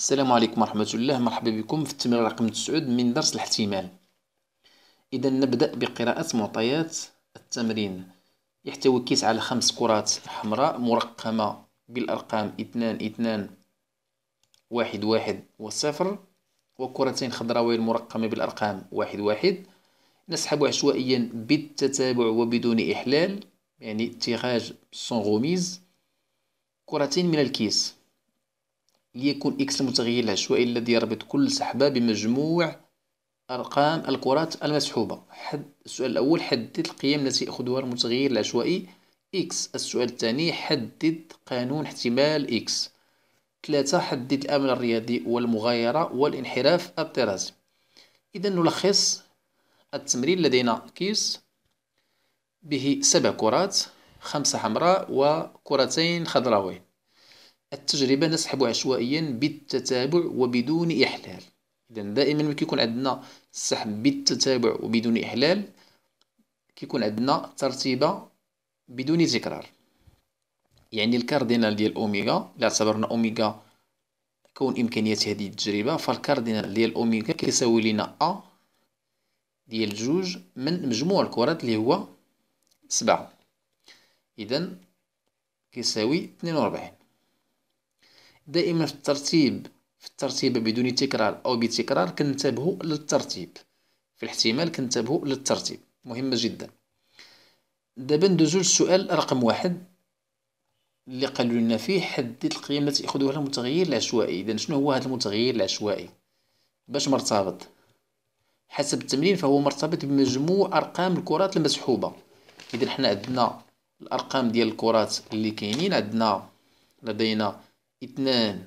السلام عليكم ورحمة الله مرحبا بكم في التمرين رقم 9 من درس الاحتمال إذا نبدأ بقراءة معطيات التمرين يحتوي كيس على خمس كرات حمراء مرقمة بالأرقام 2 2 واحد واحد وصفر وكرتين خضراوين مرقمة بالأرقام واحد واحد نسحب عشوائيا بالتتابع وبدون إحلال يعني تيراج سون غوميز كرتين من الكيس ليكون إكس المتغير العشوائي الذي يربط كل سحبة بمجموع أرقام الكرات المسحوبة حد السؤال الأول حدد القيم التي يأخذها المتغير العشوائي إكس السؤال الثاني حدد قانون احتمال إكس ثلاثة حدد الأمل الرياضي والمغايرة والانحراف الطرازي إذا نلخص التمرين لدينا كيس به سبع كرات خمسة حمراء وكرتين خضراوين التجربة نسحب عشوائيا بالتتابع وبدون إحلال إذا دائما ملي كيكون عندنا السحب بالتتابع وبدون إحلال كيكون عندنا ترتيبة بدون تكرار يعني الكاردينال ديال أوميغا لا اعتبرنا أوميغا كون إمكانية هذه التجربة فالكاردينال ديال أوميغا كيساوي لنا أ ديال جوج من مجموع الكرات اللي هو سبعة إذا كيساوي اثنين دائما في الترتيب في الترتيب بدون تكرار أو بتكرار كنتبه للترتيب في الاحتمال كنتبه للترتيب مهمة جدا دابا ندوزو للسؤال رقم واحد اللي قالوا لنا فيه حدد القيم التي ياخذوها المتغير العشوائي اذا شنو هو هذا المتغير العشوائي باش مرتبط حسب التمرين فهو مرتبط بمجموع ارقام الكرات المسحوبه اذا حنا عندنا الارقام ديال الكرات اللي كاينين عندنا لدينا اثنان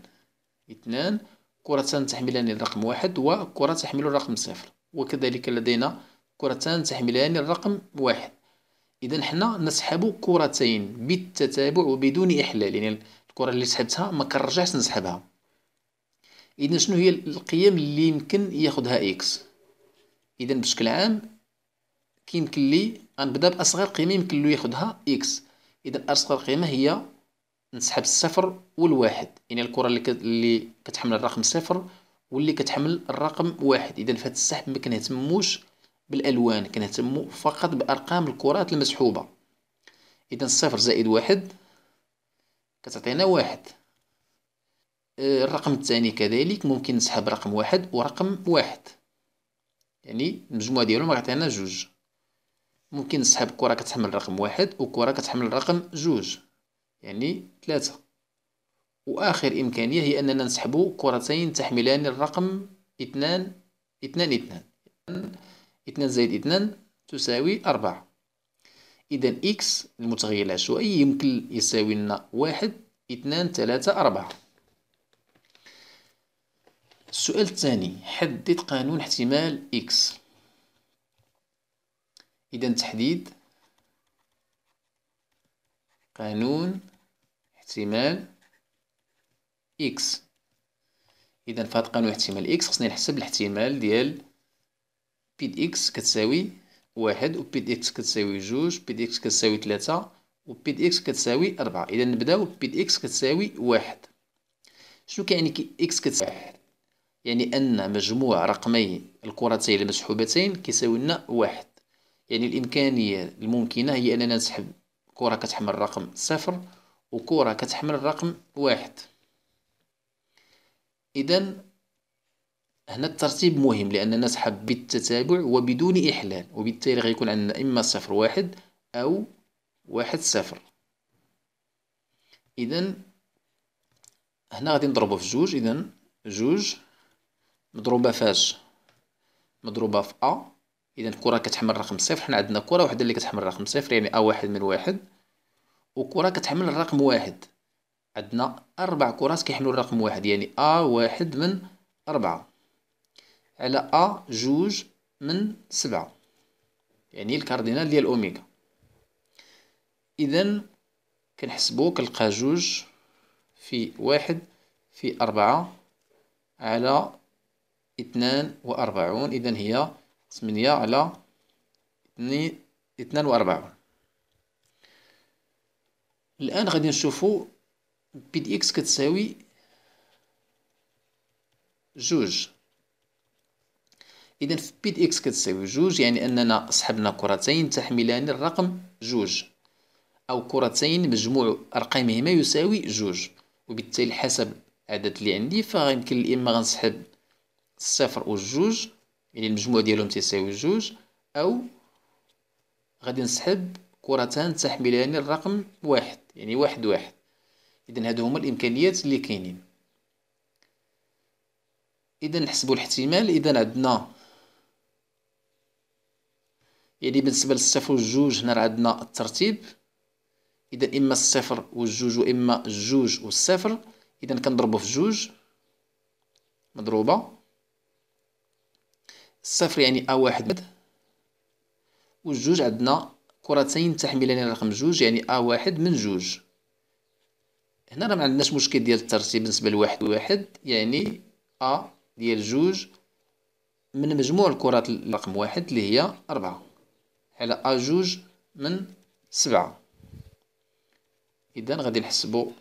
اثنان كرتان تحملان الرقم واحد وكرة تحمل الرقم صفر وكذلك لدينا كرتان تحملان الرقم واحد إذا حنا نسحب كرتين بالتتابع وبدون إحلال يعني الكرة اللي سحبتها ما كنرجعش نسحبها إذا شنو هي القيم اللي يمكن ياخدها إكس إذا بشكل عام كيمكن لي غنبدا بأصغر قيمة يمكن له ياخدها إكس إذا أصغر قيمة هي نسحب الصفر والواحد يعني الكره اللي اللي كتحمل الرقم صفر واللي كتحمل الرقم واحد اذا فهاد السحب ما كنهتموش بالالوان كنهتمو فقط بارقام الكرات المسحوبه اذا صفر زائد واحد كتعطينا واحد آه، الرقم الثاني كذلك ممكن نسحب رقم واحد ورقم واحد يعني المجموعة ديالهم غتعطينا جوج ممكن نسحب كرة كتحمل رقم واحد وكرة كتحمل رقم جوج يعني ثلاثة وآخر إمكانية هي أننا نسحب كرتين تحملان الرقم اثنان اثنان اثنان اثنان زائد اثنان تساوي أربعة إذا إكس المتغير العشوائي يمكن يساوي لنا واحد اثنان ثلاثة أربعة السؤال الثاني حدد قانون احتمال إكس إذا تحديد قانون احتمال إكس إذا فهاد قانون احتمال إكس خصني نحسب الاحتمال ديال بي د إكس كتساوي واحد و بي د إكس كتساوي جوج بي د إكس كتساوي تلاتة و بي د إكس كتساوي أربعة إذا نبداو بي د إكس كتساوي واحد شنو كيعني إكس كتساوي واحد يعني أن مجموع رقمي الكرتين المسحوبتين كيساوي لنا واحد يعني الإمكانية الممكنة هي أننا نسحب كرة كتحمل رقم صفر وكرة كتحمل الرقم واحد إذا هنا الترتيب مهم لأننا حب بالتتابع وبدون إحلال وبالتالي غيكون عندنا إما صفر واحد أو واحد صفر إذا هنا غادي نضربو في جوج إذا جوج مضروبة فاش مضروبة في أ إذا كرة كتحمل رقم صفر حنا عندنا كرة وحدة اللي كتحمل رقم صفر يعني أ واحد من واحد وكره كتحمل الرقم واحد عندنا اربع كرات كيحملوا الرقم واحد يعني ا واحد من اربعه على ا جوج من سبعه يعني الكاردينال ديال اوميغا اذا كنحسبو كنلقى جوج في واحد في أربعة على اثنان وأربعون إذا هي ثمانية على اثنان وأربعون الان غادي نشوفو بي دي اكس كتساوي جوج اذا في بي دي اكس كتساوي جوج يعني اننا سحبنا كرتين تحملان الرقم جوج او كرتين مجموع ارقامهما يساوي جوج وبالتالي حسب العدد اللي عندي فغيمكن اما غنسحب الصفر جوج يعني المجموع ديالهم تساوي جوج او غادي نسحب كرتان تحملان الرقم واحد يعني واحد واحد اذا هادو هما الامكانيات اللي كاينين اذا نحسبوا الاحتمال اذا عندنا يعني بالنسبه للصفر والجوج هنا راه عندنا الترتيب اذا اما الصفر والجوج واما الجوج والصفر اذا كنضربو في جوج مضروبه الصفر يعني ا واحد والجوج عندنا كرتين تحملان رقم جوج يعني أ واحد من جوج هنا راه ما عندناش مشكل ديال الترتيب بالنسبة لواحد واحد يعني أ ديال جوج من مجموع الكرات رقم واحد اللي هي أربعة على أ جوج من سبعة إذا غادي نحسبو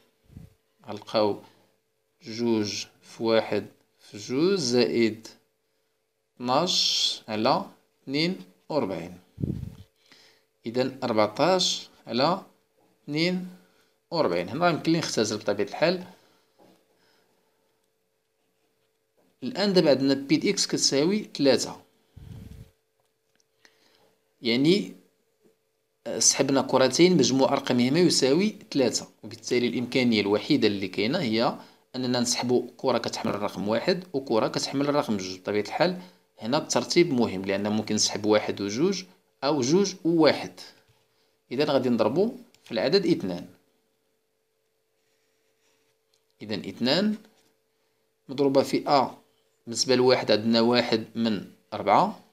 غنلقاو جوج في واحد في جوج زائد 12 على 42 إذا أربعتاش على اثنين وربعين هنا يمكن لي نختزل بطبيعة الحال الآن دابا عندنا بي د إكس كتساوي تلاتة يعني آه، سحبنا كرتين مجموع رقمهما يساوي ثلاثة وبالتالي الإمكانية الوحيدة اللي كاينة هي أننا نسحبو كرة كتحمل الرقم واحد وكرة كتحمل الرقم جوج بطبيعة الحال هنا الترتيب مهم لأن ممكن نسحب واحد وجوج أو جوج وواحد إذا غادي نضربو في العدد اثنان إذا اثنان مضروبة في أ بالنسبة لواحد عندنا واحد من أربعة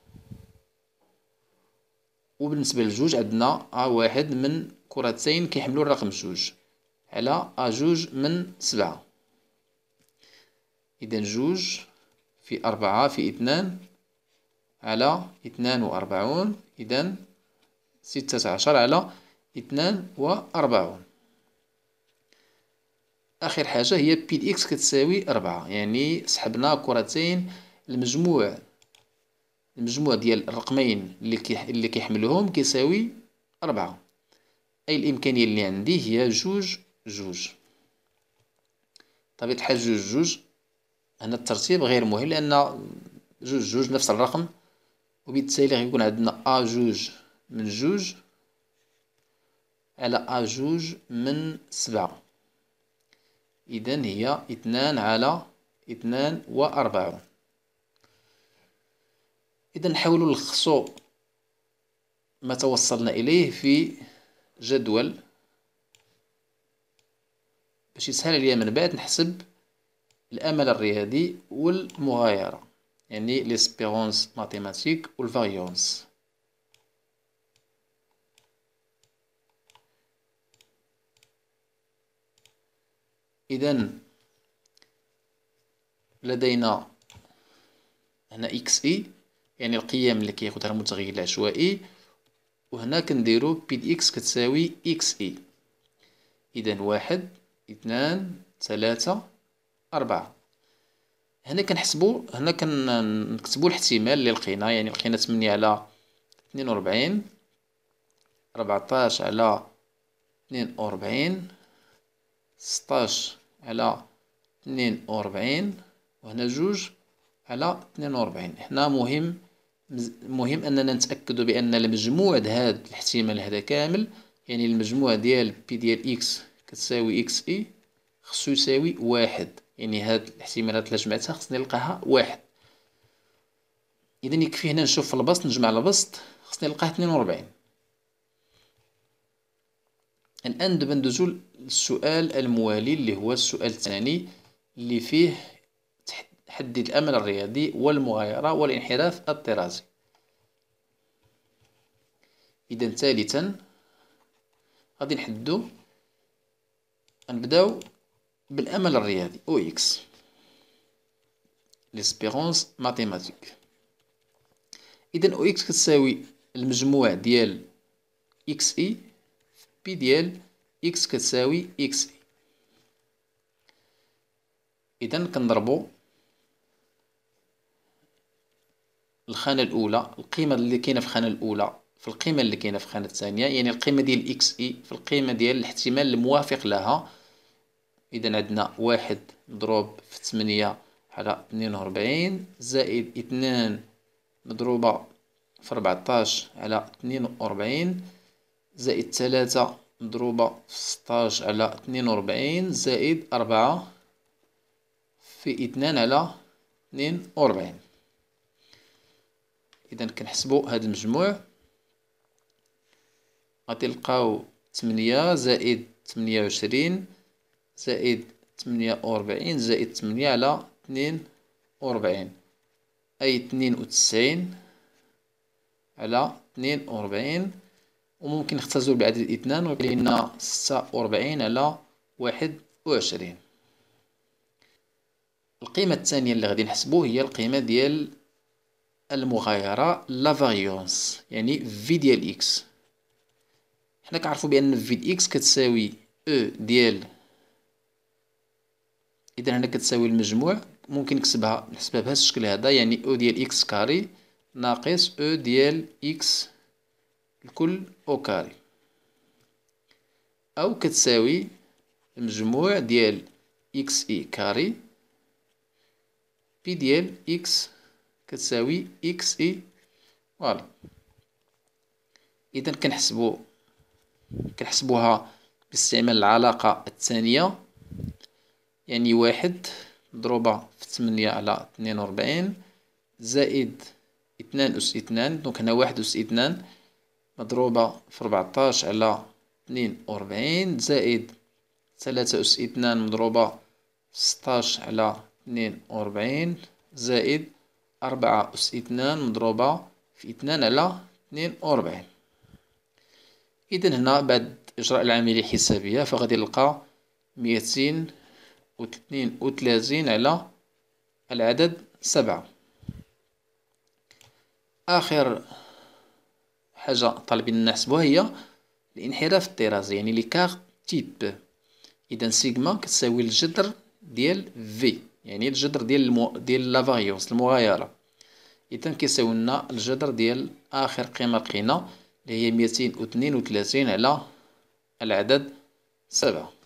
وبالنسبة لجوج عندنا أ واحد من كرتين كيحملو الرقم جوج على أ جوج من سبعة إذا جوج في أربعة في اثنان على اثنان وأربعون إذا ستة عشر على اثنان وأربعون آخر حاجة هي بي إكس كتساوي أربعة يعني سحبنا كرتين المجموع المجموع ديال الرقمين اللي اللي كيحملوهم كيساوي أربعة أي الإمكانية اللي عندي هي جوج جوج طبيعة الحال جوج جوج هنا الترتيب غير مهم لأن جوج جوج نفس الرقم وبالتالي غيكون عندنا ا جوج من جوج على ا جوج من سبعة إذن هي اثنان على اثنان واربعون إذن نحاولو نلخصوا ما توصلنا اليه في جدول باش يسهل عليا من بعد نحسب الامل الرياضي والمغايره يعني ليسبيرونس ماتيماتيك والفاريونس اذا لدينا هنا اكس اي يعني القيم اللي كياخدها المتغير العشوائي وهنا كنديرو بي دي اكس كتساوي اكس اي اذا واحد اثنان ثلاثة أربعة هنا كنحسبوا هنا كنكتبوا الاحتمال اللي لقينا يعني لقينا 8 على 42 14 على 42 16 على 42 وهنا جوج على 42 هنا مهم مهم اننا نتاكدوا بان المجموع هذا الاحتمال هذا كامل يعني المجموع ديال بي ديال اكس كتساوي اكس اي e، خصو يساوي واحد يعني هاد الاحتمالات اللي جمعتها خصني نلقاها واحد اذا يكفي هنا نشوف في البسط نجمع البسط خصني نلقاه 42 الان دابا ندوزو للسؤال الموالي اللي هو السؤال الثاني اللي فيه تحدي الامل الرياضي والمغايره والانحراف الطرازي اذا ثالثا غادي نحدو نبداو بالأمل الرياضي أو إكس ليسبيرونس ماتيماتيك إذا أو إكس كتساوي المجموع ديال إكس إي في بي ديال إكس كتساوي إكس إي إذا كنضربو الخانة الأولى القيمة اللي كاينة في الخانة الأولى في القيمة اللي كاينة في الخانة الثانية يعني القيمة ديال إكس إي في القيمة ديال الاحتمال الموافق لها اذا عندنا واحد مضروب في تمنية على اثنين وربعين زائد اثنان مضروبة في ربعتاش على اثنين وربعين زائد ثلاثة مضروبة في ستاش على اثنين وربعين زائد أربعة في اثنان على اثنين وربعين اذا كنحسبو هاد المجموع غتلقاو تمنية زائد تمنية وعشرين زائد تمنية ربعين زائد تمنية على اثنين ربعين أي اثنين وتسعين على اثنين أو وممكن نختزلو بعدد اثنان أو لنا ستة ربعين على واحد وعشرين القيمة الثانية اللي غادي نحسبو هي القيمة ديال المغايرة لا فاريونس يعني في ديال اكس حنا كنعرفو بان في ديال اكس كتساوي او e ديال اذا هنا كتساوي المجموع ممكن نكتبها نحسبها بهذا الشكل هذا يعني او ديال اكس كاري ناقص او ديال اكس الكل او كاري او كتساوي المجموع ديال اكس اي كاري بي ديال اكس كتساوي اكس اي فوالا اذا كنحسبو كنحسبوها باستعمال العلاقه الثانيه يعني واحد مضروبة في تمنية على اثنين وربعين زائد اثنان أس اثنان دونك هنا واحد أس اثنان مضروبة في ربعطاش على اثنين وربعين زائد ثلاثة أس اثنان مضروبة في ستاش على اثنين وربعين زائد أربعة أس اثنان مضروبة في اثنان على اثنين وربعين إذن هنا بعد إجراء العملية الحسابية فغادي نلقى ميتين واثنين وثلاثين على العدد سبعة آخر حاجة طالبين نحسبوها هي الانحراف الطرازي يعني لي كاغ تيب إذا سيغما كتساوي الجذر ديال في يعني الجذر ديال المو... ديال لافاريونس المغايرة إذا كيساوي لنا الجذر ديال آخر قيمة لقينا اللي هي ميتين وثنين وثلاثين على العدد سبعة